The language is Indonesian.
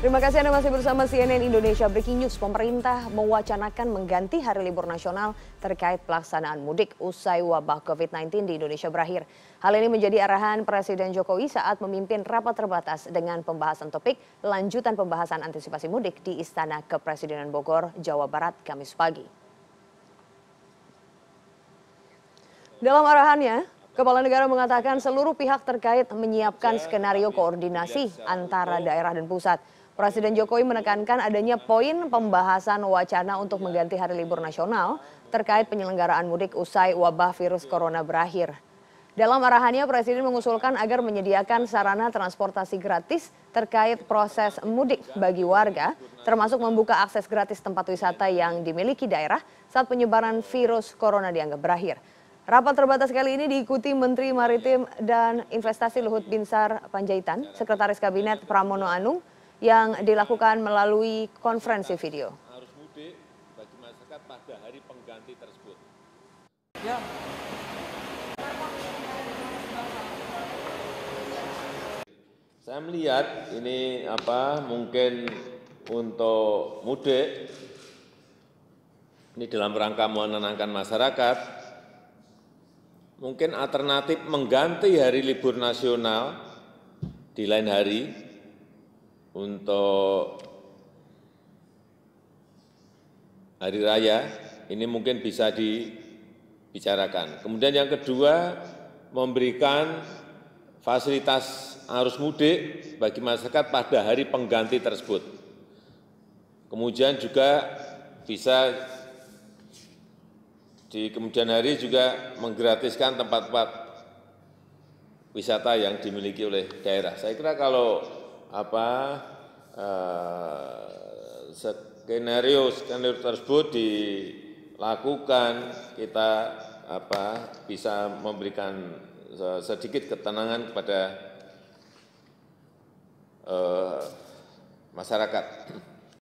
Terima kasih Anda masih bersama CNN Indonesia Breaking News. Pemerintah mewacanakan mengganti hari libur nasional terkait pelaksanaan mudik usai wabah COVID-19 di Indonesia berakhir. Hal ini menjadi arahan Presiden Jokowi saat memimpin rapat terbatas dengan pembahasan topik lanjutan pembahasan antisipasi mudik di Istana Kepresidenan Bogor, Jawa Barat, Kamis pagi. Dalam arahannya, Kepala negara mengatakan seluruh pihak terkait menyiapkan skenario koordinasi antara daerah dan pusat. Presiden Jokowi menekankan adanya poin pembahasan wacana untuk mengganti hari libur nasional terkait penyelenggaraan mudik usai wabah virus corona berakhir. Dalam arahannya, Presiden mengusulkan agar menyediakan sarana transportasi gratis terkait proses mudik bagi warga, termasuk membuka akses gratis tempat wisata yang dimiliki daerah saat penyebaran virus corona dianggap berakhir. Rapat terbatas kali ini diikuti Menteri Maritim dan Investasi Luhut Binsar Panjaitan, Sekretaris Kabinet Pramono Anung, yang dilakukan melalui konferensi video. Harus mudik bagi masyarakat pada hari pengganti tersebut. Ya. Saya melihat ini apa mungkin untuk mudik ini dalam rangka menenangkan masyarakat mungkin alternatif mengganti hari libur nasional di lain hari untuk hari raya ini mungkin bisa dibicarakan. Kemudian yang kedua, memberikan fasilitas arus mudik bagi masyarakat pada hari pengganti tersebut. Kemudian juga bisa di kemudian hari juga menggratiskan tempat-tempat wisata yang dimiliki oleh daerah. Saya kira kalau apa eh, skenario skenario tersebut dilakukan kita apa bisa memberikan eh, sedikit ketenangan kepada eh, masyarakat.